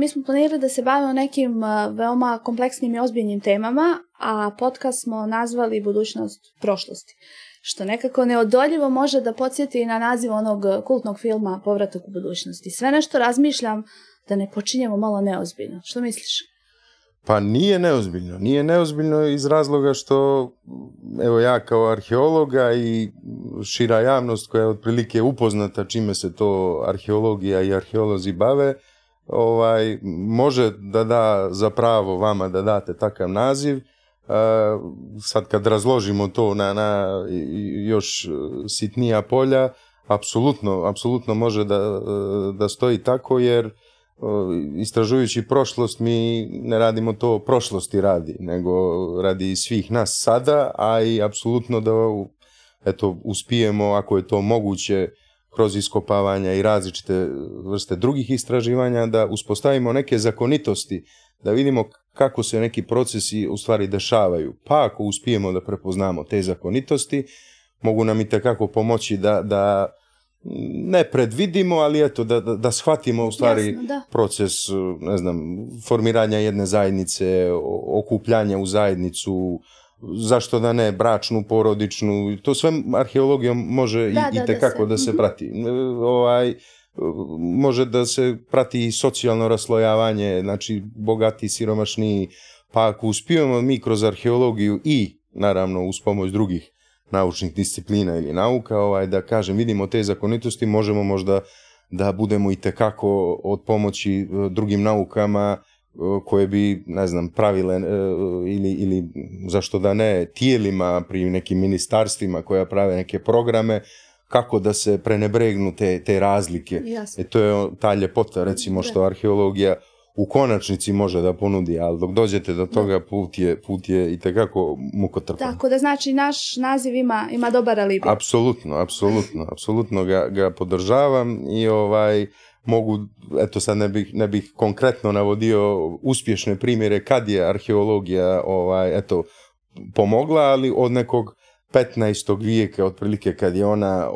mi smo planirali da se bavimo nekim veoma kompleksnim i ozbiljnim temama, a podcast smo nazvali Budućnost prošlosti. Što nekako neodoljivo može da podsjeti na naziv onog kultnog filma Povratak u budućnosti. Sve nešto razmišljam da ne počinjemo malo neozbiljno. Što misliš? Pa nije neozbiljno. Nije neozbiljno iz razloga što, evo ja kao arheologa i šira javnost koja je otprilike upoznata čime se to arheologija i arheolozi bave, ovaj, može da da za pravo vama da date takav naziv. E, sad kad razložimo to na, na još sitnija polja, apsolutno, apsolutno može da, e, da stoji tako jer e, istražujući prošlost mi ne radimo to prošlosti radi, nego radi svih nas sada, a i apsolutno da eto, uspijemo ako je to moguće kroz iskopavanja i različite vrste drugih istraživanja da uspostavimo neke zakonitosti, da vidimo kako se neki procesi u stvari dešavaju. Pa ako uspijemo da prepoznamo te zakonitosti, mogu nam i tekako pomoći da, da ne predvidimo, ali eto, da, da, shvatimo u stvari proces, ne znam, formiranja jedne zajednice, okupljanja u zajednicu, zašto da ne, bračnu, porodičnu, to sve arheologijom može da, i, da, tekako da se, mhm. prati. Ovaj, može da se prati i socijalno raslojavanje, znači bogati, siromašni, pa ako uspijemo mi kroz arheologiju i naravno uz pomoć drugih naučnih disciplina ili nauka, ovaj, da kažem, vidimo te zakonitosti, možemo možda da budemo i tekako od pomoći eh, drugim naukama koje bi, ne znam, pravile e, ili, ili zašto da ne, tijelima pri nekim ministarstvima koja prave neke programe, kako da se prenebregnu te, razlike. E to je ta ljepota, recimo, što arheologija u konačnici može da ponudi, ali dok dođete do toga put je, put je i tekako mukotrpan. Tako da znači naš naziv ima, ima dobar alibi. Apsolutno, apsolutno, apsolutno ga, ga podržavam i ovaj mogu, eto sad ne bih, ne bih konkretno navodio uspješne primjere kad je arheologija ovaj, eto, pomogla, ali od nekog 15. vijeka otprilike kad je ona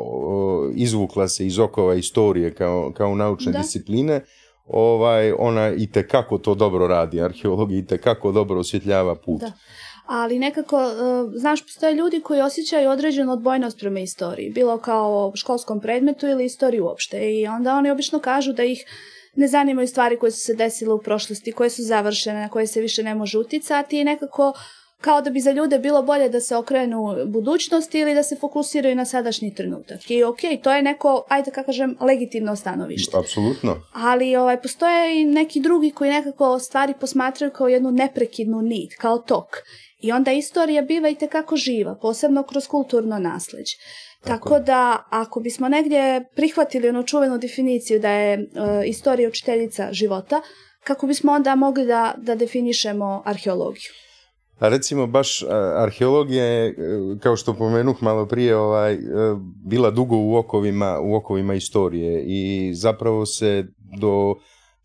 izvukla se iz okova istorije kao, kao naučne discipline, ovaj, ona i kako to dobro radi, arheologija i kako dobro osvjetljava put ali nekako, e, znaš, postoje ljudi koji osjećaju određenu odbojnost prema istoriji, bilo kao školskom predmetu ili istoriji uopšte i onda oni obično kažu da ih ne zanimaju stvari koje su se desile u prošlosti, koje su završene, na koje se više ne može uticati i nekako kao da bi za ljude bilo bolje da se okrenu budućnosti ili da se fokusiraju na sadašnji trenutak. I ok, to je neko, ajde kako kažem, legitimno stanovište. Apsolutno. Ali ovaj, postoje i neki drugi koji nekako stvari posmatraju kao jednu neprekidnu nit, kao tok. I onda istorija biva i tekako živa, posebno kroz kulturno naslijeđe Tako da, ako bismo negdje prihvatili onu čuvenu definiciju da je e, istorija učiteljica života, kako bismo onda mogli da, definišemo arheologiju? A recimo baš e, arheologija je, e, kao što pomenuh malo prije, ovaj, bila dugo u okovima, u okovima istorije i zapravo se do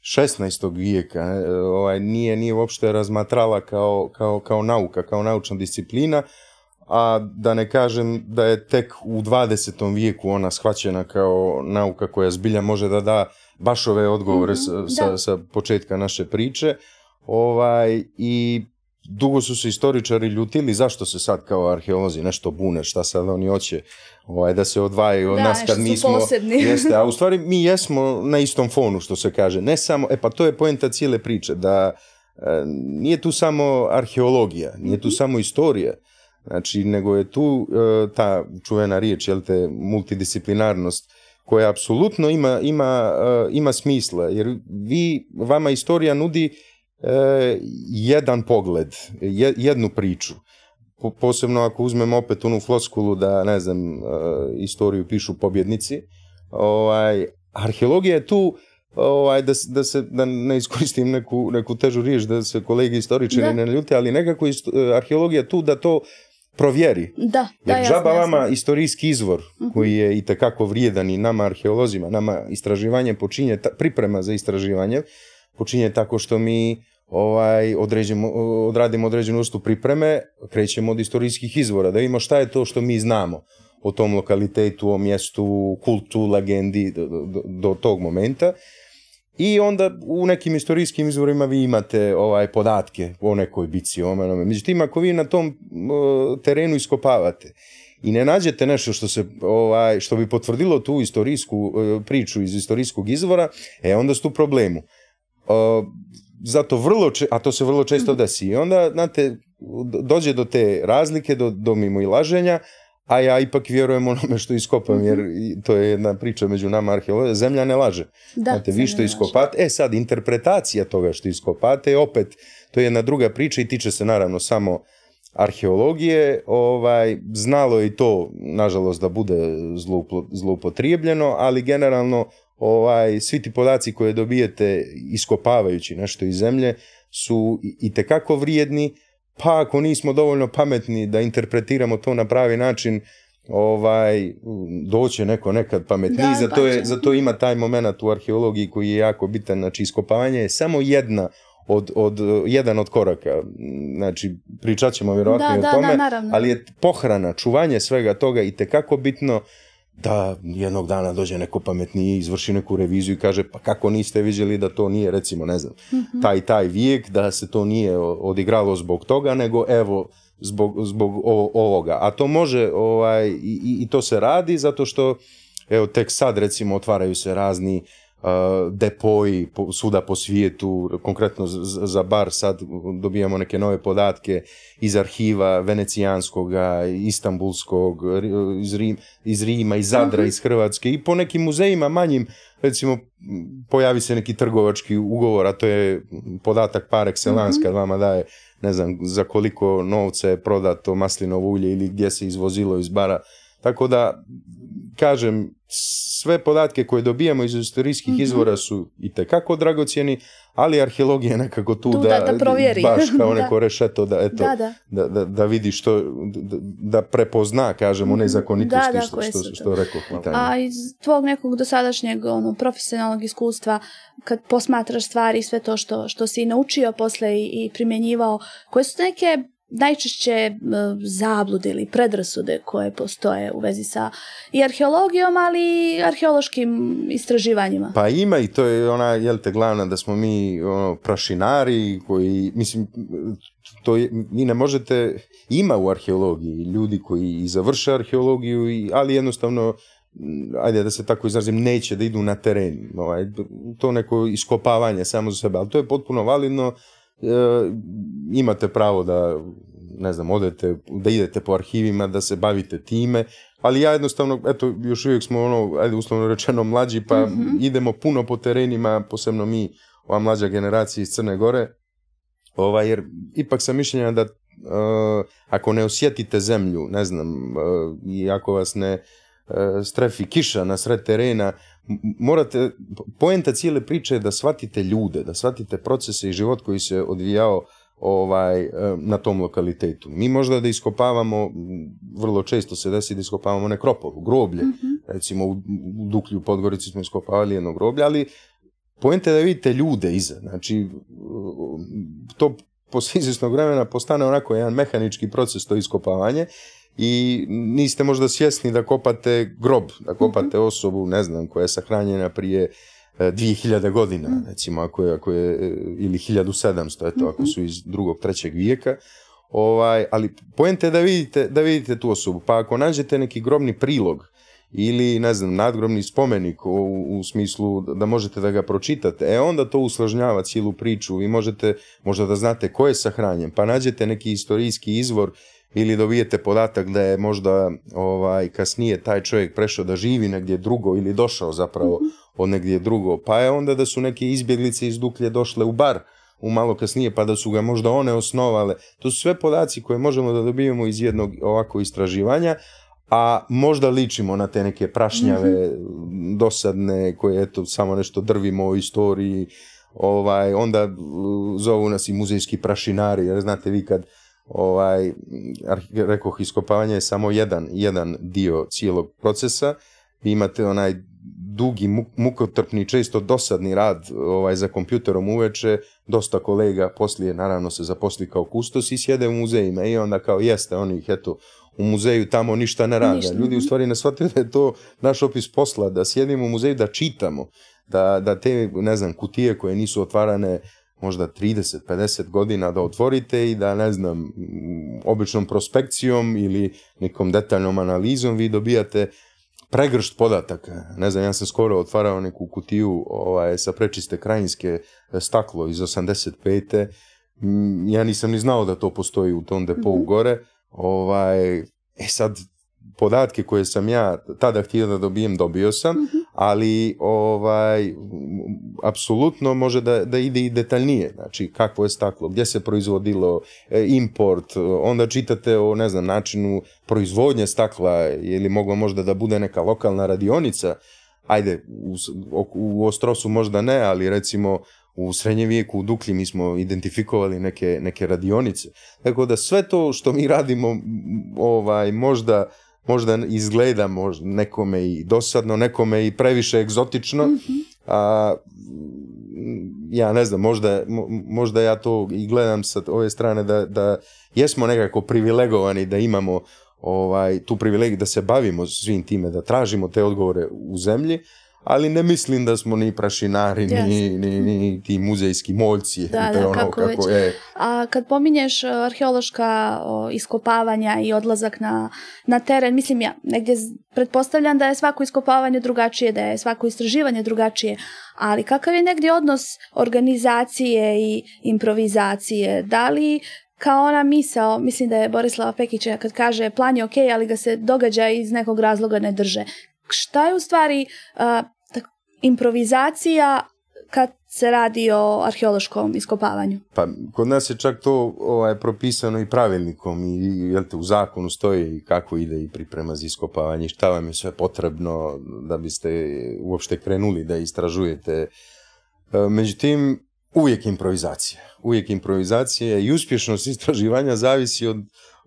16. vijeka e, ovaj, nije, nije uopšte razmatrala kao, kao, kao nauka, kao naučna disciplina, a da ne kažem da je tek u 20. vijeku ona shvaćena kao nauka koja zbilja može da da baš ove odgovore mhm, sa, sa, sa početka naše priče. Ovaj, I dugo su se istoričari ljutili zašto se sad kao arheolozi nešto bune, šta sad oni hoće ovaj, da se odvajaju od nas kad mi smo... Jeste, a u stvari mi jesmo na istom fonu što se kaže. Ne samo, e pa to je poenta cijele priče, da e, nije tu samo arheologija, nije tu mhm. samo istorija, znači nego je tu e, ta čuvena riječ, jel te, multidisciplinarnost, koja apsolutno ima, ima, e, ima smisla, jer vi, vama istorija nudi E, jedan pogled, jednu priču. Posebno ako uzmem opet onu floskulu da, ne znam, e, istoriju pišu pobjednici, ovaj, arheologija je tu ovaj, da, da, se, ne iskoristim neku, neku težu riječ, da se kolege istoričari ne ljute, ali nekako e, arheologija tu da to provjeri. Da, da Jer džaba vama istorijski izvor mhm. koji je i vrijedan i nama arheolozima, nama istraživanje počinje, priprema za istraživanje počinje tako što mi ovaj, određemo, odradimo određenu vrstu pripreme, krećemo od istorijskih izvora, da vidimo šta je to što mi znamo o tom lokalitetu, o mjestu, kultu, legendi do, tog momenta. I onda u nekim istorijskim izvorima vi imate ovaj podatke o nekoj bici, o Međutim, ako vi na tom terenu iskopavate i ne nađete nešto što se ovaj što bi potvrdilo tu istorijsku e, priču iz istorijskog izvora, e onda ste u problemu zato vrlo, a to se vrlo često mhm. desi. I onda, znate, dođe do te razlike, do, do mimo i laženja, a ja ipak vjerujem onome što iskopam, mhm. jer to je jedna priča među nama arheologa, zemlja ne laže. znate, vi što iskopate, e sad, interpretacija toga što iskopate, opet, to je jedna druga priča i tiče se naravno samo arheologije, ovaj, znalo je i to, nažalost, da bude zloupotrijebljeno, ali generalno ovaj, svi ti podaci koje dobijete iskopavajući nešto iz zemlje su i tekako vrijedni, pa ako nismo dovoljno pametni da interpretiramo to na pravi način, ovaj, doće neko nekad pametniji, da, zato, je, zato ima taj moment u arheologiji koji je jako bitan, znači iskopavanje je samo jedna od, od, jedan od koraka, znači pričat ćemo vjerojatno i o tome, ali je pohrana, čuvanje svega toga i tekako bitno, da jednog dana dođe neko pametniji, izvrši neku reviziju i kaže pa kako niste vidjeli da to nije recimo ne znam mhm. taj taj vijek, da se to nije odigralo zbog toga, nego evo zbog, zbog ovoga. A to može ovaj, i, i to se radi zato što evo tek sad recimo otvaraju se razni Eh, depoji suda po svijetu, konkretno za bar sad dobijamo neke nove podatke iz arhiva venecijanskog, istambulskog, iz, Rima, iz Zadra, mhm. iz Hrvatske i po nekim muzejima manjim, recimo pojavi se neki trgovački ugovor, a to je podatak par excellence kad mhm. vama daje ne znam za koliko novca je prodato maslinovo ulje ili gdje se izvozilo iz bara. Tako da, kažem, sve podatke koje dobijamo iz istorijskih mhm. izvora su i tekako dragocjeni, ali arheologija je nekako tu, da, provjeri. baš kao da. neko rešeto da, da, vidi što, da prepozna, kažemo, nezakonitosti mhm. što, što, što A iz tvog nekog dosadašnjeg ono, profesionalnog iskustva, kad posmatraš stvari sve to što, što si naučio posle i, i primjenjivao, koje su neke najčešće zablude ili predrasude koje postoje u vezi sa i arheologijom, ali i arheološkim istraživanjima. Pa ima i to je ona, jel te, glavna da smo mi ono, prašinari koji, mislim, to vi ne možete, ima u arheologiji ljudi koji i završe arheologiju, i, ali jednostavno ajde da se tako izrazim, neće da idu na teren. Ovaj, to neko iskopavanje samo za sebe, ali to je potpuno validno E, imate pravo da ne znam, odete, da idete po arhivima, da se bavite time, ali ja jednostavno, eto, još uvijek smo ono, ajde uslovno rečeno mlađi, pa mhm. idemo puno po terenima, posebno mi, ova mlađa generacija iz Crne Gore, ovaj, jer ipak sam mišljenja da e, ako ne osjetite zemlju, ne znam, e, i ako vas ne strefi kiša na sred terena, morate, poenta cijele priče je da shvatite ljude, da shvatite procese i život koji se odvijao ovaj, e, na tom lokalitetu. Mi možda da iskopavamo, vrlo često se desi da iskopavamo nekropovu, groblje. Mhm. Recimo u Duklju, u Podgorici smo iskopavali jedno groblje, ali poenta je da vidite ljude iza. Znači, e, to poslije izvjesnog vremena postane onako jedan mehanički proces to iskopavanje i niste možda svjesni da kopate grob, da kopate mhm. osobu, ne znam, koja je sahranjena prije 2000 e, godina, mhm. recimo, ako je, ako je e, ili 1700, eto, ako mhm. su iz drugog, trećeg vijeka, ovaj, ali poenta je da vidite, da vidite tu osobu, pa ako nađete neki grobni prilog, ili ne znam, nadgrobni spomenik u, u, smislu da možete da ga pročitate, e onda to usložnjava cijelu priču, vi možete možda da znate ko je sahranjen, pa nađete neki istorijski izvor ili dobijete podatak da je možda ovaj, kasnije taj čovjek prešao da živi negdje drugo ili došao zapravo mhm. od negdje drugo, pa je onda da su neke izbjeglice iz Duklje došle u bar u malo kasnije, pa da su ga možda one osnovale. To su sve podaci koje možemo da dobijemo iz jednog ovako istraživanja, a možda ličimo na te neke prašnjave mhm. dosadne koje eto samo nešto drvimo o istoriji, ovaj, onda zovu nas i muzejski prašinari, jer znate vi kad ovaj, rekao, iskopavanje je samo jedan, jedan dio cijelog procesa. Vi imate onaj dugi, mukotrpni, često dosadni rad ovaj, za kompjuterom uveče, dosta kolega poslije naravno se zaposli kao kustos i sjede u muzejima i onda kao jeste, oni ih eto u muzeju tamo ništa ne rade. Ljudi u mhm. stvari ne shvataju da je to naš opis posla, da sjedimo u muzeju, da čitamo, da, da te, ne znam, kutije koje nisu otvarane možda 30-50 godina da otvorite i da, ne znam, običnom prospekcijom ili nekom detaljnom analizom vi dobijate pregršt podataka. Ne znam, ja sam skoro otvarao neku kutiju ovaj, sa prečiste krajinske e, staklo iz 85. Ja nisam ni znao da to postoji u tom depou mhm. gore. Ovaj, e sad, podatke koje sam ja tada htio da dobijem, dobio sam, mhm. ali ovaj, apsolutno može da, da ide i detaljnije, znači kakvo je staklo, gdje se proizvodilo, e, import, e, onda čitate o, ne znam, načinu proizvodnje stakla, je moglo možda da bude neka lokalna radionica, ajde, u, u Ostrosu možda ne, ali recimo u srednjem vijeku u Dukli mi smo identifikovali neke, neke radionice. Tako da sve to što mi radimo ovaj, možda možda izgleda nekome i dosadno, nekome i previše egzotično. Mhm. A, ja ne znam, možda, možda ja to i gledam sa ove strane da, da jesmo nekako privilegovani da imamo ovaj tu privilegiju da se bavimo svim time, da tražimo te odgovore u zemlji, ali ne mislim da smo ni prašinari, ni, ni, ti muzejski moljci. Da, ono A kad pominješ e, arheološka iskopavanja i odlazak na, na teren, mislim ja, negdje pretpostavljam da je svako iskopavanje drugačije, da je svako istraživanje drugačije, ali kakav je negdje odnos organizacije i improvizacije? Da li kao ona misao, mislim da je Borislava Pekića kad kaže plan je ok, ali ga se događa iz nekog razloga ne drže šta je u stvari improvizacija kad se radi o arheološkom iskopavanju? Pa, kod nas je čak to ovaj, propisano i pravilnikom i jel u zakonu stoji kako ide i priprema za iskopavanje, šta vam je sve potrebno da biste uopšte krenuli da istražujete. E, međutim, uvijek improvizacija. Uvijek improvizacija i uspješnost istraživanja zavisi od,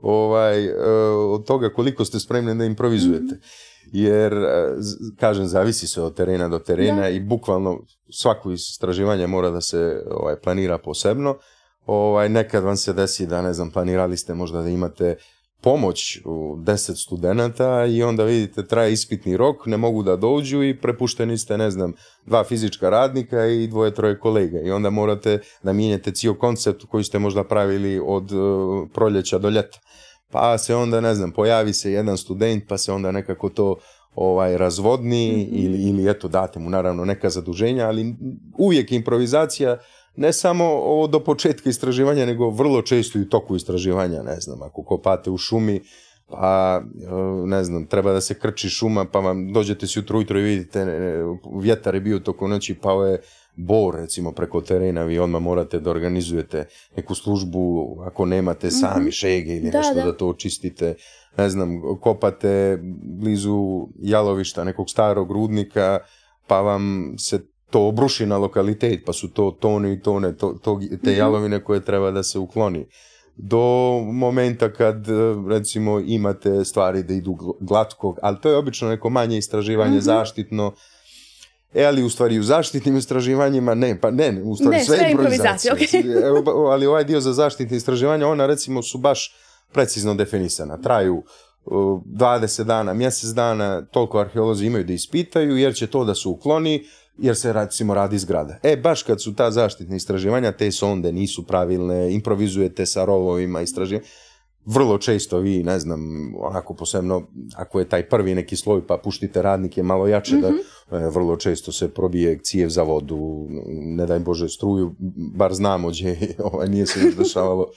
ovaj, e, od toga koliko ste spremni da improvizujete. Mhm jer, e, kažem, zavisi se od terena do terena i bukvalno svako istraživanje mora da se ovaj, planira posebno. Ovaj, nekad vam se desi da, ne znam, planirali ste možda da imate pomoć u deset studenata i onda vidite traje ispitni rok, ne mogu da dođu i prepušteni ste, ne znam, dva fizička radnika i dvoje, troje kolega i onda morate da mijenjate cijel koncept koji ste možda pravili od e, proljeća do ljeta pa se onda, ne znam, pojavi se jedan student, pa se onda nekako to ovaj razvodni mhm. ili, ili eto date mu naravno neka zaduženja, ali uvijek improvizacija ne samo ovo do početka istraživanja, nego vrlo često i u toku istraživanja, ne znam, ako kopate u šumi, pa eh, ne znam, treba da se krči šuma, pa vam dođete si jutro ujutro i vidite, vjetar je bio toko noći, pao je bor recimo preko terena, vi odmah morate da organizujete neku službu ako nemate mhm. sami šege ili nešto da. to očistite ne znam, kopate blizu jalovišta nekog starog rudnika, pa vam se to obruši na lokalitet, pa su to tone i tone te mhm. jalovine koje treba da se ukloni. Do momenta kad, e, recimo, imate stvari da idu glatkog, ali to je obično neko manje istraživanje mhm. zaštitno, E, ali u stvari u zaštitnim istraživanjima, ne, pa ne, u stvari sve, improvizacije. ali ovaj dio za zaštitne istraživanja, ona recimo su baš precizno definisana. Traju 20 dana, mjesec dana, toliko arheolozi imaju da ispitaju, jer će to da se ukloni, jer se recimo radi zgrada. E, baš kad su ta zaštitna istraživanja, te sonde nisu pravilne, improvizujete sa rovovima istraživanja, vrlo često vi, ne znam, onako posebno, ako je taj prvi neki sloj pa puštite radnike malo jače, da mhm. e, vrlo često se probije cijev za vodu, ne daj Bože struju, bar znamo gdje ovaj, nije se dešavalo.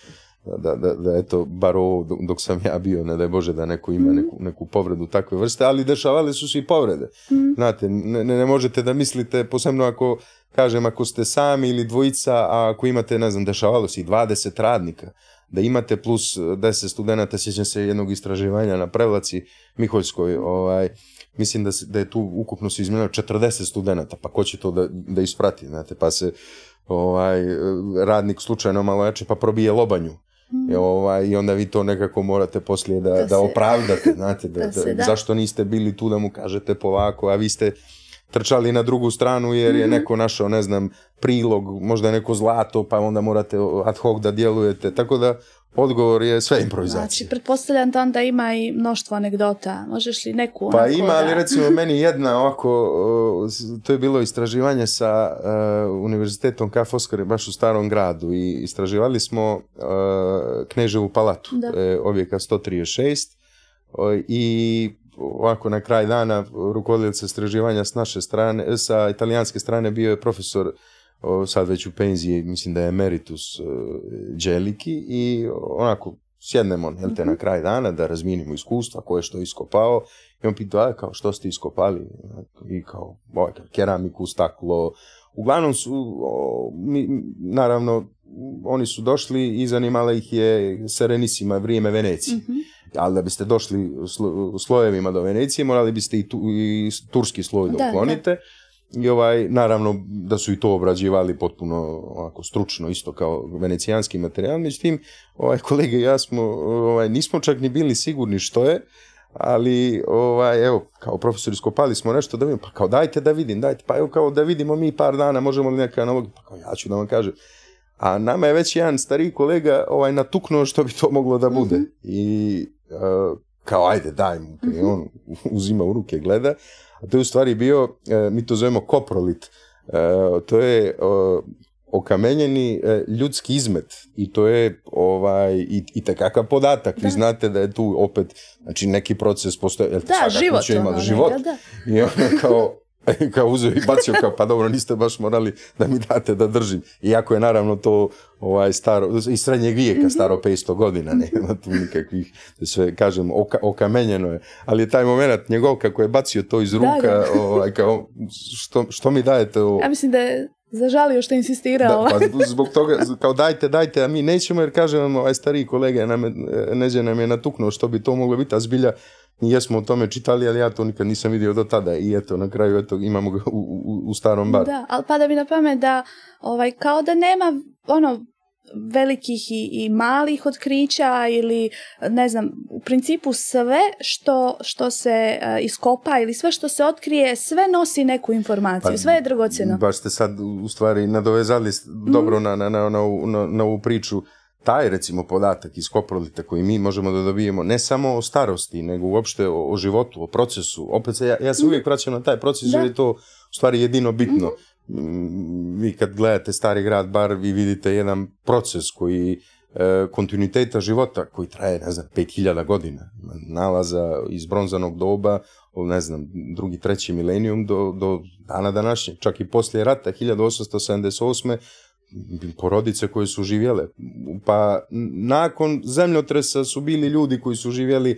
Da, da, da, eto, bar ovo dok sam ja bio, ne daj Bože da neko ima mhm. neku, neku povredu takve vrste, ali dešavale su se i povrede. mm Znate, ne, ne možete da mislite, posebno ako, kažem, ako ste sami ili dvojica, a ako imate, ne znam, dešavalo se i 20 radnika, da imate plus 10 eh, studenta, sjećam se jednog istraživanja na Prevlaci Miholjskoj, ovaj, mislim da, se, da je tu ukupno se izmijenilo 40 studenta, pa ko će to da, da isprati, znate, pa se ovaj, radnik slučajno malo jače, pa probije lobanju, mhm. I, ovaj, I onda vi to nekako morate poslije da, da, opravdate, znate, da, zašto niste bili tu da mu kažete polako, a vi ste trčali na drugu stranu jer je mhm. neko našao, ne znam, prilog, možda neko zlato, pa onda morate ad hoc da djelujete. Tako da odgovor je sve improvizacija. Znači, pretpostavljam da onda ima i mnoštvo anegdota. Možeš li neku? Pa ima, ali recimo meni jedna ovako, to je bilo istraživanje sa e, Univerzitetom Ka Foskare baš u starom gradu i istraživali smo e, Kneževu palatu, da. 136 e, i ovako na kraj dana rukovodilica istraživanja s naše strane, sa italijanske strane bio je profesor sad već u penziji, mislim da je emeritus e, Đeliki i onako sjednemo jel na mhm. kraj dana da razminimo iskustva, koje je što iskopao i on pita, kao što ste iskopali i kao keramiku, staklo, uglavnom su, naravno, oni su došli i zanimala ih je serenisima vrijeme Venecije. Mhm ali da biste došli u slojevima do Venecije, morali biste i, tu, i turski sloj da uklonite. I ovaj, naravno da su i to obrađivali potpuno ovako stručno, isto kao venecijanski materijal, međutim, ovaj, kolege i ja smo, ovaj, nismo čak ni bili sigurni što je, ali ovaj, evo, kao profesor iskopali smo nešto da vidim, pa kao dajte da vidim, dajte, pa evo kao da vidimo mi par dana, možemo li neka analogija, pa kao ja ću da vam kažem. A nama je već jedan stariji kolega ovaj, natuknuo što bi to moglo da bude. Mhm. I E, kao ajde daj mu, mhm. on uzima u ruke, gleda, a to je u stvari bio, e, mi to zovemo koprolit, e, to je okamenjeni ljudski izmet i to je ovaj i, podatak. Vi znate da je tu opet znači, neki proces postoje, jel da, život, ono, I ono kao kao uzeo i bacio, kao pa dobro, niste baš morali da mi date da držim. Iako je naravno to ovaj staro, iz srednjeg vijeka staro 500 mhm. godina, nema tu nikakvih, sve kažem, oka, okamenjeno je. Ali je taj moment njegov kako je bacio to iz ruka, ovaj, kao, što, što mi dajete ovo? Ja mislim da je zažalio što je insistirao. pa zbog toga, kao dajte, dajte, a mi nećemo jer kažem vam, ovaj stariji kolega, nam, nam je natuknuo što bi to moglo biti, a zbilja jesmo o tome čitali, ali ja to nikad nisam vidio do tada i eto, na kraju eto, imamo ga u, u, u starom baru. Da, ali pada mi na pamet da ovaj, kao da nema ono, velikih i, i malih otkrića ili ne znam, u principu sve što, što se eh, iskopa ili sve što se otkrije, sve nosi neku informaciju, pa, sve je dragocjeno. Baš ste sad u stvari nadovezali dobro na, mhm. na, na, na, na, na ovu priču taj recimo podatak iz koprolita koji mi možemo da dobijemo ne samo o starosti, nego uopšte o, o životu, o procesu. Opet ja, ja se uvijek vraćam na taj proces da. jer je to u stvari jedino bitno. Mm, vi kad gledate stari grad bar vi vidite jedan proces koji e, kontinuiteta života koji traje, ne znam, 5000 godina. Nalaza iz bronzanog doba, ne znam, drugi, treći milenijum do, do dana današnje, čak i poslije rata 1878 porodice koje su živjele. Pa nakon zemljotresa su bili ljudi koji su živjeli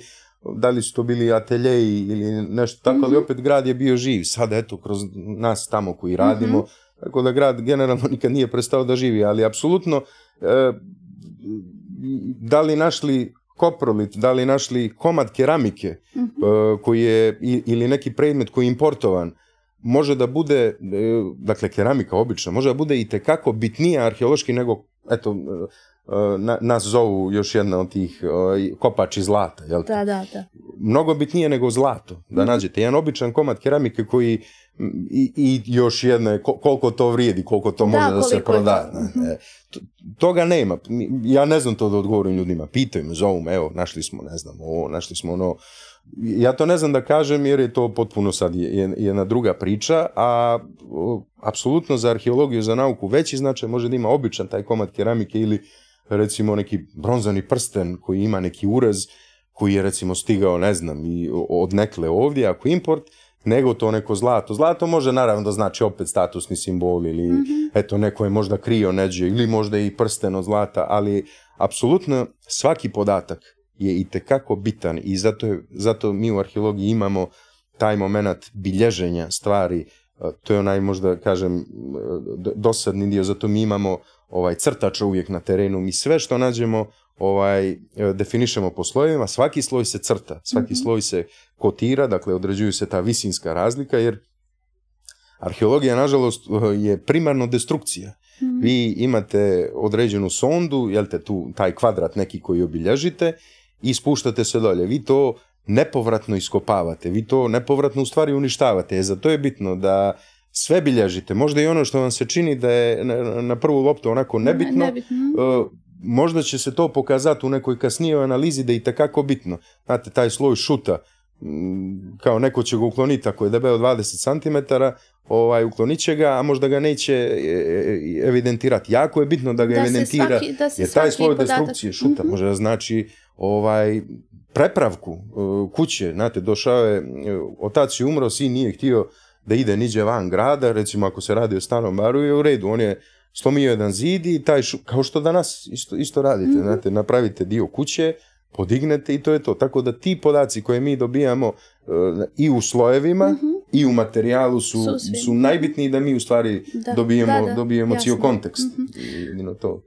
da li su to bili ateljeji ili nešto tako, ali mhm. opet grad je bio živ. Sada eto, kroz nas tamo koji radimo, mhm. tako da grad generalno nikad nije prestao da živi, ali apsolutno e, da li našli koprolit, da li našli komad keramike mhm. e, koji je, ili neki predmet koji je importovan, može da bude, e, dakle keramika obična, može da bude i tekako bitnija arheološki nego, eto, e, e, nas zovu još jedna od tih kopači zlata, jel Da, da, da. Mnogo bitnije nego zlato, da mhm. nađete. Jedan običan komad keramike koji i, još jedna je koliko to vrijedi, koliko to može da se proda. Mhm. toga nema. Ja ne znam to da odgovorim ljudima. Pitaju me, zovu me, evo, našli smo, ne znam, ovo, našli smo ono, ja to ne znam da kažem jer je to potpuno sad jedna druga priča, a apsolutno za arheologiju, za nauku veći značaj može da ima običan taj komad keramike ili recimo neki bronzani prsten koji ima neki urez koji je recimo stigao, ne znam, i od nekle ovdje, ako import, nego to neko zlato. Zlato može naravno da znači opet statusni simbol ili mhm. eto neko je možda krio neđe ili možda i prsten od zlata, ali apsolutno svaki podatak je i tekako bitan i zato, je, zato mi u arheologiji imamo taj moment bilježenja stvari, e, to je onaj možda kažem e, dosadni dio, zato mi imamo ovaj crtača uvijek na terenu, mi sve što nađemo ovaj e, definišemo po slojevima, svaki sloj se crta, svaki mhm. sloj se kotira, dakle određuju se ta visinska razlika jer arheologija nažalost je primarno destrukcija. Mhm. Vi imate određenu sondu, jel te tu taj kvadrat neki koji obilježite i spuštate se dolje. Vi to nepovratno iskopavate, vi to nepovratno u stvari uništavate. E, zato je bitno da sve bilježite. Možda i ono što vam se čini da je na prvu loptu onako nebitno, e, možda će se to pokazati u nekoj kasnijoj analizi da je i takako bitno. Znate, taj sloj šuta, mm, kao neko će ga ukloniti ako je debeo 20 cm, ovaj, uklonit će ga, a možda ga neće e, e, evidentirati. Jako je bitno da ga da evidentira, jer taj sloj destrukcije šuta mm može da znači ovaj, prepravku e, kuće, znate, došao je, e, otac je umro, sin nije htio da ide niđe van grada, recimo ako se radi o stanom baru je u redu, on je slomio jedan zid i taj kao što danas isto, isto radite, mhm. znate, napravite dio kuće, podignete i to je to. Tako da ti podaci koje mi dobijamo e, i u slojevima mhm. i u materijalu su, su najbitniji da mi u stvari da, dobijemo, dobijemo cijel kontekst. Mhm. I, to.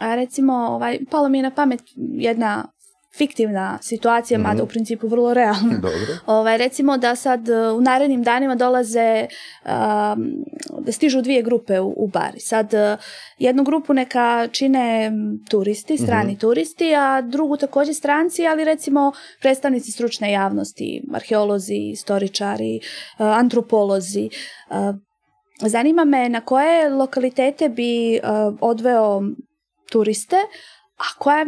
A recimo, ovaj, palo mi je na pamet jedna fiktivna situacija, mm mada mhm. u principu vrlo realna. Ovaj, recimo da sad e, u narednim danima dolaze, da stižu dvije grupe u, bari. Sad e, jednu grupu neka čine turisti, mhm. strani turisti, a drugu također stranci, ali recimo predstavnici stručne javnosti, arheolozi, istoričari, e, antropolozi, Zanima me na koje lokalitete bi odveo turiste, a koja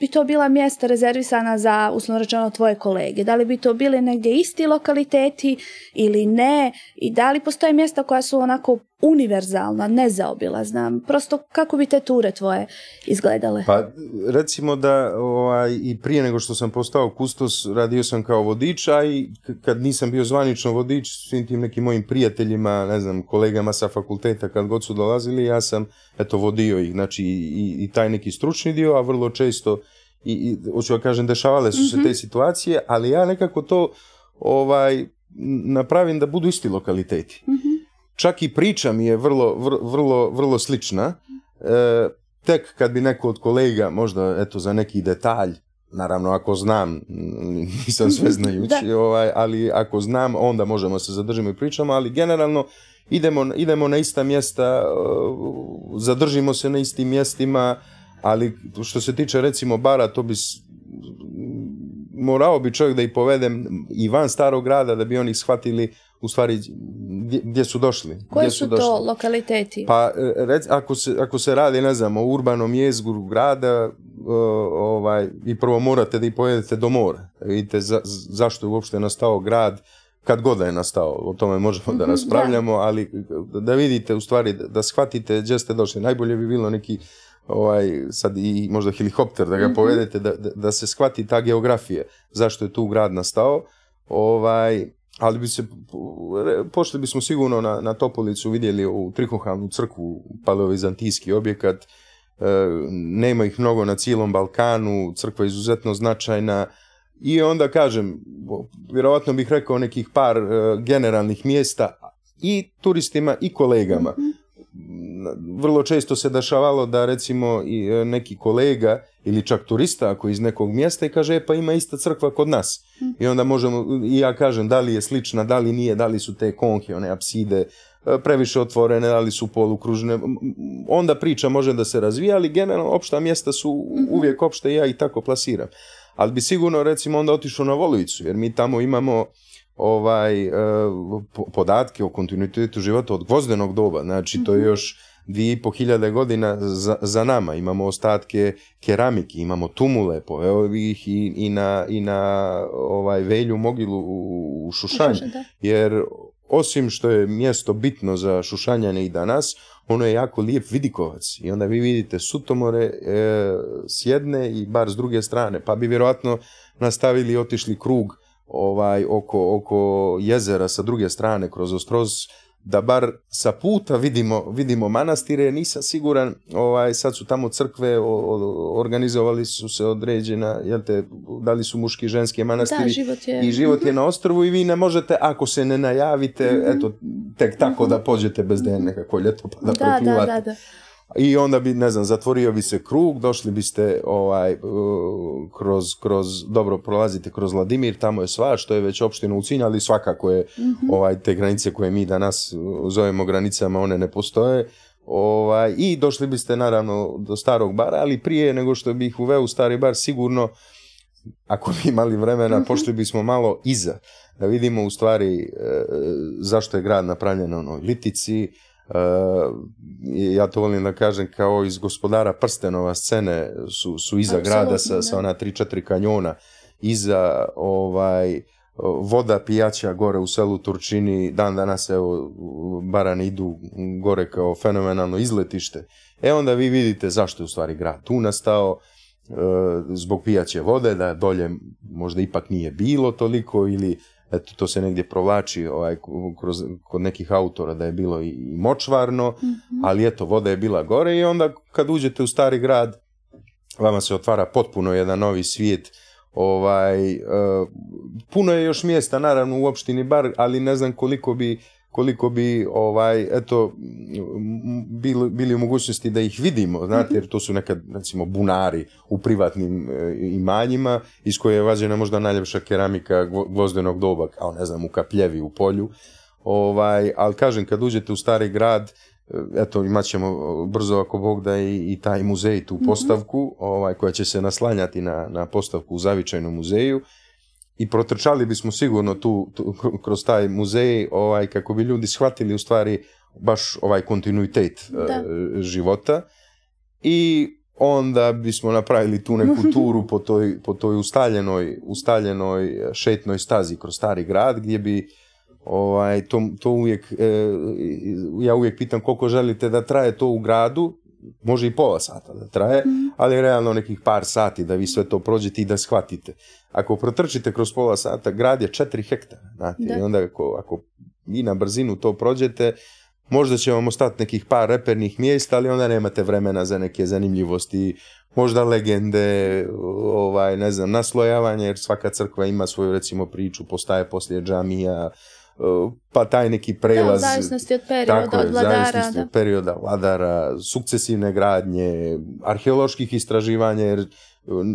bi to bila mjesta rezervisana za, usnovno tvoje kolege? Da li bi to bili negdje isti lokaliteti ili ne? I da li postoje mjesta koja su onako univerzalna, nezaobilazna. Prosto kako bi te ture tvoje izgledale? Pa recimo da ovaj, i prije nego što sam postao kustos radio sam kao vodič, a i kad nisam bio zvanično vodič svim tim nekim mojim prijateljima, ne znam, kolegama sa fakulteta kad god su dolazili, ja sam eto vodio ih, znači i, i taj neki stručni dio, a vrlo često i, hoću da kažem dešavale su se te mhm. situacije, ali ja nekako to ovaj napravim da budu isti lokaliteti. Mhm čak i priča mi je vrlo, vrlo, vrlo slična. E, tek kad bi neko od kolega možda, eto, za neki detalj, naravno ako znam, nisam sve znajući, ovaj, ali ako znam, onda možemo se zadržimo i pričamo, ali generalno idemo, idemo na ista mjesta, e, zadržimo se na istim mjestima, ali što se tiče recimo bara, to bi morao bi čovjek da ih povedem i van starog grada da bi oni shvatili u stvari gdje, gdje su došli. Koji su, došli? to lokaliteti? Pa rec, ako, se, ako se radi, ne znam, o urbanom jezgru grada, ovaj, i prvo morate da i pojedete do mora. Vidite za, zašto je uopšte nastao grad, kad god je nastao, o tome možemo mhm, da raspravljamo, ali da vidite u stvari, da shvatite gdje ste došli. Najbolje bi bilo neki ovaj, sad i možda helikopter da ga mm povedete, da, da, se shvati ta geografija, zašto je tu grad nastao. Ovaj, ali bi se, pošli bismo sigurno na, na Topolicu, vidjeli u trihohalnu crkvu, paleovizantijski objekat, e, nema ih mnogo na cijelom Balkanu, crkva je izuzetno značajna, i onda kažem, vjerojatno bih rekao nekih par e, generalnih mjesta i turistima i kolegama. Mhm vrlo često se dešavalo da recimo e, neki kolega ili čak turista ako iz nekog mjesta i kaže e, pa ima ista crkva kod nas hm. i onda možemo i ja kažem da li je slična da li nije da li su te konhe one apside e, previše otvorene da li su polukružne onda priča može da se razvija ali generalno opšta mjesta su mhm. uvijek opšte ja i tako plasiram ali bi sigurno recimo onda otišao na Volovicu jer mi tamo imamo ovaj e, podatke o kontinuitetu života od gvozdenog doba, znači to je mhm. još dvije i po hiljade godina za, nama. Imamo ostatke keramike, imamo tumule po i, i, na, i na ovaj velju mogilu u, u Jer osim što je mjesto bitno za Šušanjane i danas, ono je jako lijep vidikovac i onda vi vidite sutomore e, s jedne i bar s druge strane, pa bi vjerojatno nastavili i otišli krug ovaj, oko, oko jezera sa druge strane kroz Ostroz, da bar sa puta vidimo, vidimo manastire, nisam siguran, ovaj, sad su tamo crkve, o, organizovali su se određena, jel te, da li su muški i ženski manastiri. Da, život I život je na ostrovu i vi ne možete, ako se ne najavite, mm eto, tek tako da pođete bez da nekako ljeto pa da, da, da, da, da i onda bi, ne znam, zatvorio bi se krug, došli biste ovaj, kroz, kroz, dobro, prolazite kroz Vladimir, tamo je sva, što je već opština u Cinj, ali svakako je mhm. ovaj, te granice koje mi danas zovemo granicama, one ne postoje. Ovaj, I došli biste naravno do starog bara, ali prije nego što bih uveo u stari bar sigurno ako bi imali vremena, mhm. pošli bismo malo iza, da vidimo u stvari e, zašto je grad napravljen na onoj litici, E, ja to volim da kažem kao iz gospodara prstenova scene su, iza grada sa, ona tri četiri kanjona iza ovaj voda pijaća gore u selu Turčini, dan danas evo barani idu gore kao fenomenalno izletište. E onda vi vidite zašto je u stvari grad tu nastao, e, zbog pijaće vode, da dolje možda ipak nije bilo toliko ili eto, to se negdje provlači ovaj, kroz, kod nekih autora da je bilo i, močvarno, mhm. ali eto, voda je bila gore i onda kad uđete u stari grad, vama se otvara potpuno jedan novi svijet, ovaj, e, puno je još mjesta, naravno, u opštini bar, ali ne znam koliko bi koliko bi ovaj, eto, bili, bili u mogućnosti da ih vidimo, znate, mhm. jer to su nekad, recimo, bunari u privatnim e, imanjima iz koje je vađena možda najljepša keramika gvozdenog doba, kao ne znam, u kapljevi, u polju. Ovaj, ali kažem, kad uđete u stari grad, e, eto imat ćemo e, brzo ako Bog da i, taj muzej tu mhm. postavku ovaj, koja će se naslanjati na, na postavku u Zavičajnom muzeju i protrčali bismo sigurno tu, kroz taj muzej ovaj kako bi ljudi shvatili u stvari baš ovaj kontinuitet e, života i onda bismo napravili tu neku turu po toj, po toj ustaljenoj, ustaljenoj šetnoj stazi kroz stari grad gdje bi ovaj, to, to uvijek, e, ja uvijek pitam koliko želite da traje to u gradu, može i pola sata da traje, mhm. ali realno nekih par sati da vi sve to prođete i da shvatite ako protrčite kroz pola sata, grad je četiri hektara. Znate, I onda ako, ako vi na brzinu to prođete, možda će vam ostati nekih par repernih mjesta, ali onda nemate vremena za neke zanimljivosti, možda legende, ovaj, ne znam, naslojavanje, jer svaka crkva ima svoju, recimo, priču, postaje poslije džamija, pa taj neki prelaz. Da, zavisnosti od perioda, tako vladara. od perioda, vladara, sukcesivne gradnje, arheoloških istraživanja, jer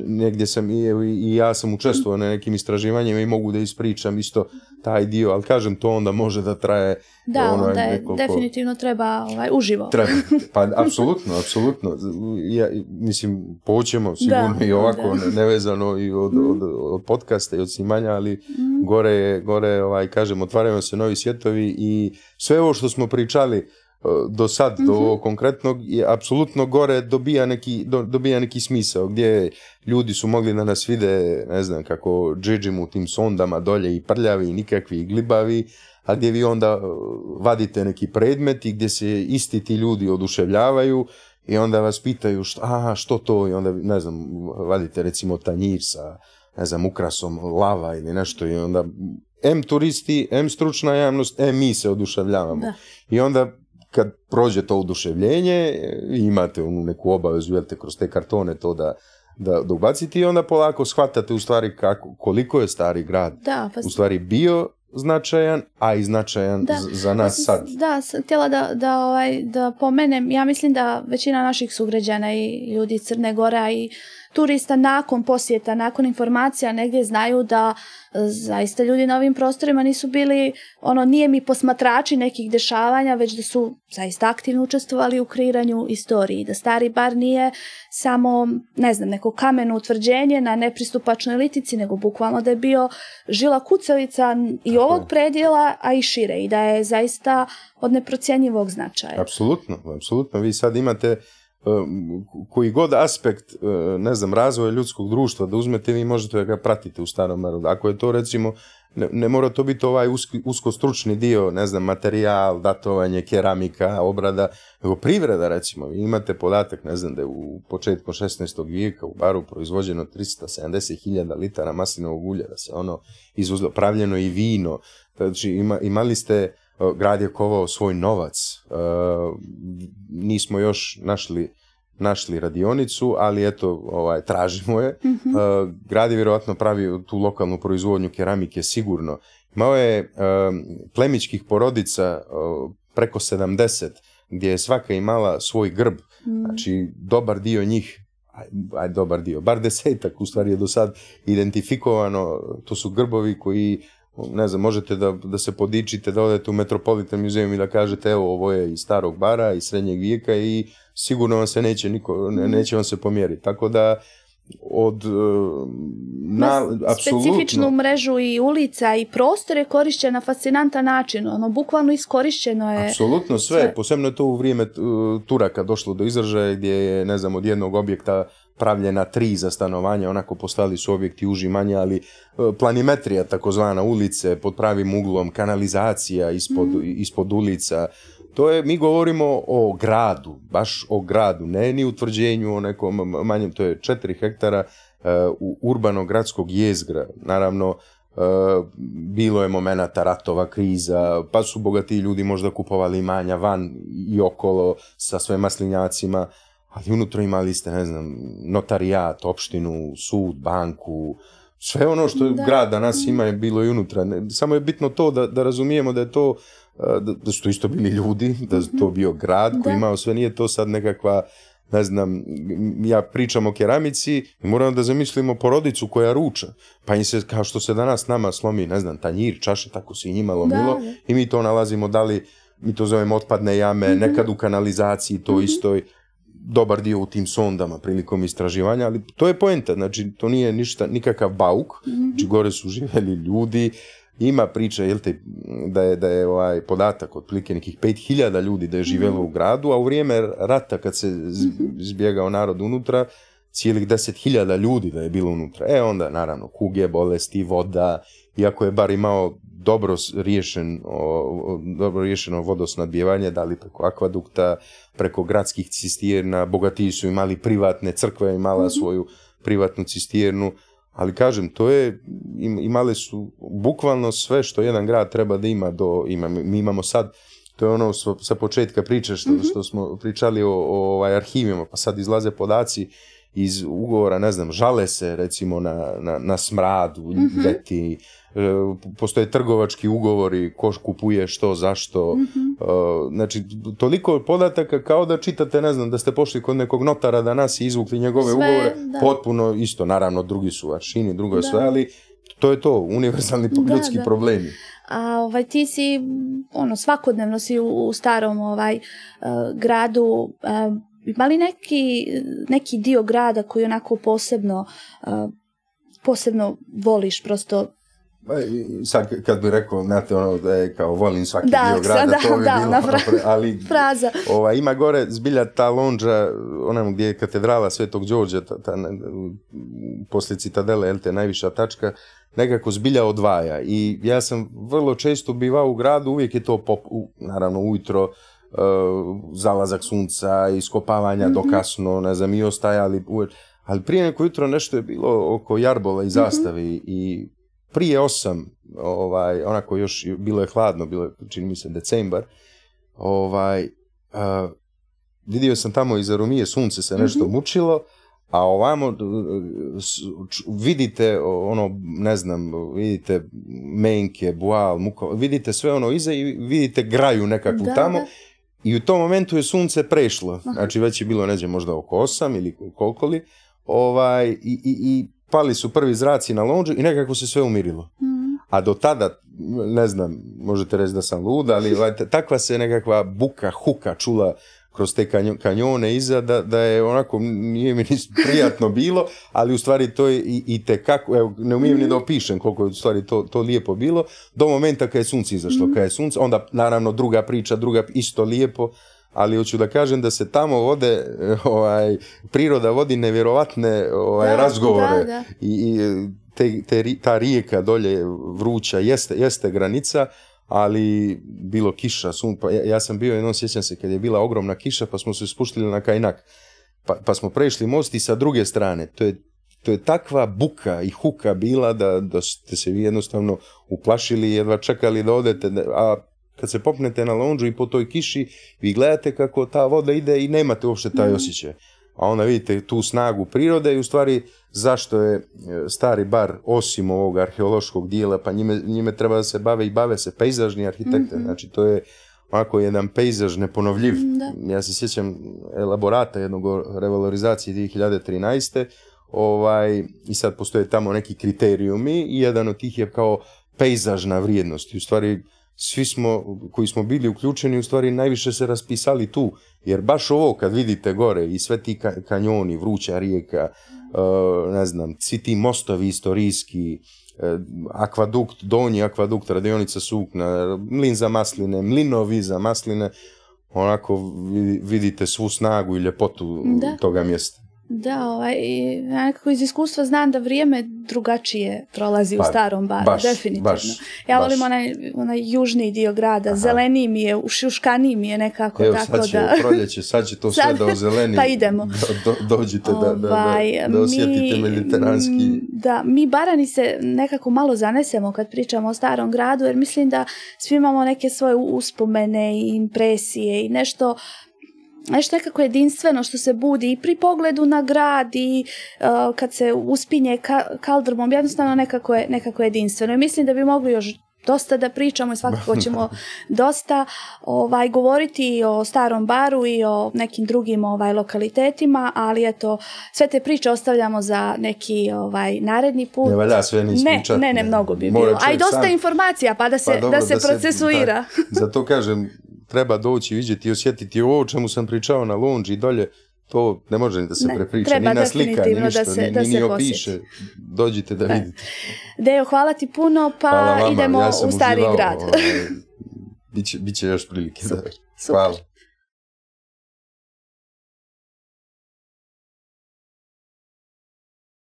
negdje sam i, i ja sam učestvovao na nekim istraživanjima i mogu da ispričam isto taj dio, ali kažem to onda može da traje da, ono, onda je, definitivno treba ovaj, uživo. pa apsolutno, apsolutno. Ja, mislim, poćemo sigurno i ovako nevezano i od, mm. od, od podcasta i od snimanja, ali mm. gore je, gore, ovaj, kažem, otvaraju se novi svjetovi i sve ovo što smo pričali E, do sad, do mhm. konkretnog, je apsolutno gore dobija neki, do, dobija neki smisao, gdje ljudi su mogli da nas vide, ne znam, kako džiđim u tim sondama dolje i prljavi i nikakvi i glibavi, a gdje vi onda e, vadite neki predmet i gdje se isti ti ljudi oduševljavaju i onda vas pitaju šta, aha, što to i onda, ne znam, vadite recimo tanjir sa, ne znam, ukrasom lava ili nešto i onda M turisti, M stručna javnost, M mi se oduševljavamo. I onda kad prođe to oduševljenje, e, imate onu neku obavezu, jel te, kroz te kartone to da, da, da ubacite i onda polako shvatate u stvari kako, koliko je stari grad da, pa... u stvari bio značajan, a i značajan za nas pa sad. Da, sam htjela da, da, ovaj, da pomenem, ja mislim da većina naših sugrađana i ljudi Crne Gora i turista nakon posjeta, nakon informacija negdje znaju da e, zaista ljudi na ovim prostorima nisu bili, ono nije mi posmatrači nekih dešavanja, već da su zaista aktivno učestvovali u kreiranju istoriji, da stari bar nije samo, ne znam, neko kameno utvrđenje na nepristupačnoj litici, nego bukvalno da je bio žila kucavica i ovog predjela, a i šire i da je zaista od neprocjenjivog značaja. Apsolutno, apsolutno. Vi sad imate koji god aspekt, e, ne znam, razvoja ljudskog društva da uzmete, vi možete da ga pratite u starom narodu. Ako je to, recimo, ne, mora to biti ovaj uskostručni usko stručni dio, ne znam, materijal, datovanje, keramika, obrada, nego privreda, recimo. Vi imate podatak, ne znam, da je u početku 16. vijeka u baru proizvođeno 370.000 litara maslinovog ulja, da se ono izuzlo pravljeno i vino. Znači, ima, imali ste grad je kovao svoj novac. E, nismo još našli našli radionicu, ali eto, ovaj, tražimo je. Mhm. E, grad je vjerojatno pravio tu lokalnu proizvodnju keramike sigurno. Imao je e, plemičkih porodica preko 70, gdje je svaka imala svoj grb. Mhm. Znači, dobar dio njih aj, dobar dio, bar desetak u stvari je do sad identifikovano, to su grbovi koji ne znam, možete da, da se podičite, da odete u Metropolitan muzeum i da kažete evo ovo je iz starog bara, iz srednjeg vijeka i sigurno vam se neće, niko, neće vam se pomjeriti. Tako da od e, na, na specifičnu mrežu i ulica i prostor je na fascinantan način, ono bukvalno iskorišćeno je. Apsolutno sve, posebno je to u vrijeme e, Turaka došlo do izražaja gdje je ne znam od jednog objekta pravljena tri za stanovanje, onako postali su objekti uži manje, ali e, planimetrija takozvana ulice pod pravim uglom, kanalizacija ispod, mm. ispod ulica, to je, mi govorimo o gradu, baš o gradu, ne ni utvrđenju o nekom manjem, to je četiri hektara eh, u urbanog gradskog jezgra. Naravno, eh, bilo je momenata ratova, kriza, pa su bogati ljudi možda kupovali manja van i okolo sa sve maslinjacima, ali unutra imali ste, ne znam, notarijat, opštinu, sud, banku, sve ono što grad danas mm. ima je bilo i unutra. Samo je bitno to da, da razumijemo da je to da, su to isto bili ljudi, da je to mhm. bio grad koji imao sve, nije to sad nekakva ne znam, ja pričam o keramici i moramo da zamislimo porodicu koja ruča, pa im se, kao što se danas nama slomi, ne znam, tanjir, čaše, tako se i njima lomilo i mi to nalazimo, da li mi to zovemo otpadne jame, mhm. nekad u kanalizaciji to mm-hmm. istoj, dobar dio u tim sondama prilikom istraživanja, ali to je poenta, znači to nije ništa, nikakav bauk, znači mhm. gore su živjeli ljudi, ima priča jel te, da je, da je ovaj podatak otprilike nekih 5000 ljudi da je živjelo mhm. u gradu, a u vrijeme rata kad se mhm. izbjegao narod unutra, cijelih 10.000 ljudi da je bilo unutra. E onda naravno kuge, bolesti, voda, iako je bar imao dobro riješen, dobro riješeno vodosnadbjevanje, da li preko akvadukta, preko gradskih cistirna, bogatiji su imali privatne, crkve imala mhm. svoju privatnu cisternu, ali kažem, to je, imale su bukvalno sve što jedan grad treba da ima do, ima, mi imamo sad, to je ono sa početka priče mhm. što, smo pričali o, o, o ovaj, arhivima, pa sad izlaze podaci iz ugovora, ne znam, žale se recimo na, na, na smradu, mm postoje trgovački ugovori, ko kupuje što, zašto, mm znači toliko podataka kao da čitate, ne znam, da ste pošli kod nekog notara da i izvukli njegove ugovore, potpuno isto, naravno drugi su aršini, drugo je sve, ali to je to, univerzalni da, ljudski problemi. A ovaj, ti si, ono, svakodnevno si u, starom ovaj, e, gradu, ima li neki, neki dio grada koji onako posebno, posebno voliš, prosto pa Sad kad bi rekao, znate, ono da je kao volim svaki da, dio grada, to bi bilo, ono, ali fraza. Ova, ima gore zbilja ta lonđa, onam gdje je katedrala Svetog Đorđa, ta, ta, poslije citadele, jel najviša tačka, nekako zbilja odvaja i ja sam vrlo često bivao u gradu, uvijek je to, pop, naravno, ujutro, E, zalazak sunca, iskopavanja mm-hmm. dokasno, ne znam, i ostajali. Ali prije neko jutro nešto je bilo oko jarbola i mhm. zastavi i prije osam, ovaj, onako još bilo je hladno, bilo je, čini mi se, decembar, ovaj, e, vidio sam tamo iza Rumije sunce se nešto mhm. mučilo, a ovamo e, vidite ono, ne znam, vidite menke, bual, vidite sve ono iza i vidite graju nekakvu tamo i u tom momentu je sunce prešlo, znači već je bilo, neđe možda oko osam ili koliko li, ovaj, i, i, i pali su prvi zraci na lonđu i nekako se sve umirilo. Mhm. A do tada, ne znam, možete reći da sam luda, ali ovaj, takva se nekakva buka, huka čula kroz te kanjone iza, da, da je onako, nije mi prijatno bilo, ali u stvari to je i, i tekako, evo, ne umijem ni da mhm. opišem koliko je u stvari to, to lijepo bilo, do momenta kad je sunce izašlo, kada je mhm. sunce, onda naravno druga priča, druga, isto lijepo, ali hoću da kažem da se tamo vode, eh, ovaj, priroda vodi nevjerovatne ovaj, razgovore i, i ta rijeka dolje vruća jeste, jeste granica, ali bilo kiša, pa ja, sam bio jednom, sjećam se, kad je bila ogromna kiša, pa smo se spuštili na kajnak, pa, pa smo prešli most i sa druge strane, to je, to je takva buka i huka bila da, da ste se vi jednostavno uplašili, jedva čekali da odete, a kad se popnete na lonđu i po toj kiši, vi gledate kako ta voda ide i nemate uopšte taj osjećaj a onda vidite tu snagu prirode i u stvari zašto je e, stari bar osim ovog arheološkog dijela, pa njime, njime treba da se bave i bave se pejzažni arhitekte, mm znači to je ako jedan pejzaž neponovljiv. Mm, ja se sjećam elaborata jednog revalorizacije 2013. Ovaj, I sad postoje tamo neki kriterijumi i jedan od tih je kao pejzažna vrijednost. I u stvari svi smo, koji smo bili uključeni, u stvari najviše se raspisali tu. Jer baš ovo kad vidite gore i sve ti kanjoni, vruća rijeka, e, ne znam, svi ti mostovi istorijski, e, akvadukt, donji akvadukt, radionica sukna, mlin za masline, mlinovi za masline, onako vidite svu snagu i ljepotu toga mjesta. Da, ovaj, ja nekako iz iskustva znam da vrijeme drugačije prolazi u pa, starom baru, definitivno. Baš, ja volim onaj, onaj južni dio grada, zeleniji mi je, ušuškaniji mi je nekako. Evo, tako sad će da... proljeće, sad će to da pa idemo. dođite da, da, ovaj, osjetite mi, mediteranski. Da, mi barani se nekako malo zanesemo kad pričamo o starom gradu, jer mislim da svi imamo neke svoje uspomene i impresije i nešto nešto nekako jedinstveno što se budi i pri pogledu na grad i uh, kad se uspinje ka- jednostavno nekako je, nekako jedinstveno. I mislim da bi mogli još dosta da pričamo i svakako ćemo dosta ovaj, govoriti o starom baru i o nekim drugim ovaj, lokalitetima, ali eto, sve te priče ostavljamo za neki ovaj, naredni put. Ne sve ne, ne, ne, mnogo bi bilo. A i dosta informacija pa da pa se, da se procesuira. zato kažem, treba doći, vidjeti i osjetiti ovo o čemu sam pričao na lounge i dolje, to ne može da se ne, prepriča, ni na slika, ni ništa, da se, ni, da se opiše. Dođite da vidite. Dejo, hvala ti puno, pa idemo ja u stari grad. Ovaj, biće, biće još prilike. Super, da. Super.